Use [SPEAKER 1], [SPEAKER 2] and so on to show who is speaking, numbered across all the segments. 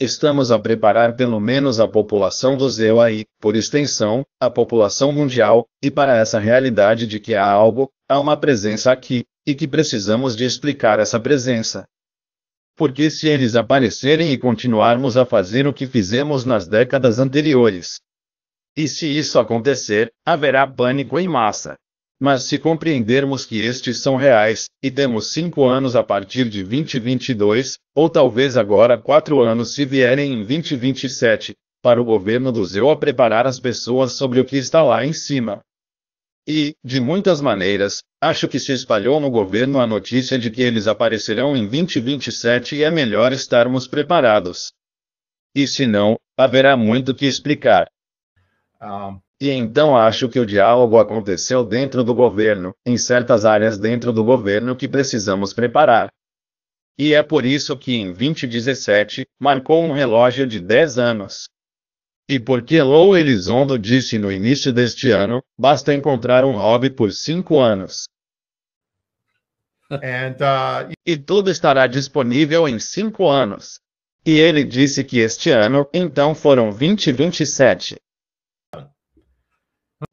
[SPEAKER 1] Estamos a preparar pelo menos a população do Zeu aí, por extensão, a população mundial, e para essa realidade de que há algo, há uma presença aqui, e que precisamos de explicar essa presença. Porque se eles aparecerem e continuarmos a fazer o que fizemos nas décadas anteriores, e se isso acontecer, haverá pânico em massa. Mas se compreendermos que estes são reais, e temos cinco anos a partir de 2022, ou talvez agora quatro anos se vierem em 2027, para o governo do Zeu a preparar as pessoas sobre o que está lá em cima. E, de muitas maneiras, acho que se espalhou no governo a notícia de que eles aparecerão em 2027 e é melhor estarmos preparados. E se não, haverá muito que explicar. Ah, e então acho que o diálogo aconteceu dentro do governo, em certas áreas dentro do governo que precisamos preparar. E é por isso que em 2017, marcou um relógio de 10 anos. E porque Lou Elizondo disse no início deste ano, basta encontrar um hobby por 5 anos. And, uh... E tudo estará disponível em 5 anos. E ele disse que este ano, então foram 2027.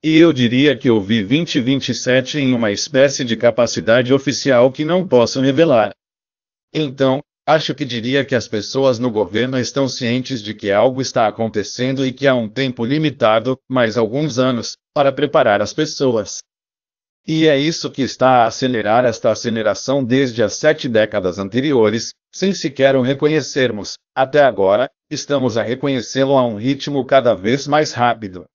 [SPEAKER 1] E eu diria que ouvi 2027 em uma espécie de capacidade oficial que não posso revelar. Então, acho que diria que as pessoas no governo estão cientes de que algo está acontecendo e que há um tempo limitado, mais alguns anos, para preparar as pessoas. E é isso que está a acelerar esta aceleração desde as sete décadas anteriores, sem sequer o reconhecermos, até agora, estamos a reconhecê-lo a um ritmo cada vez mais rápido.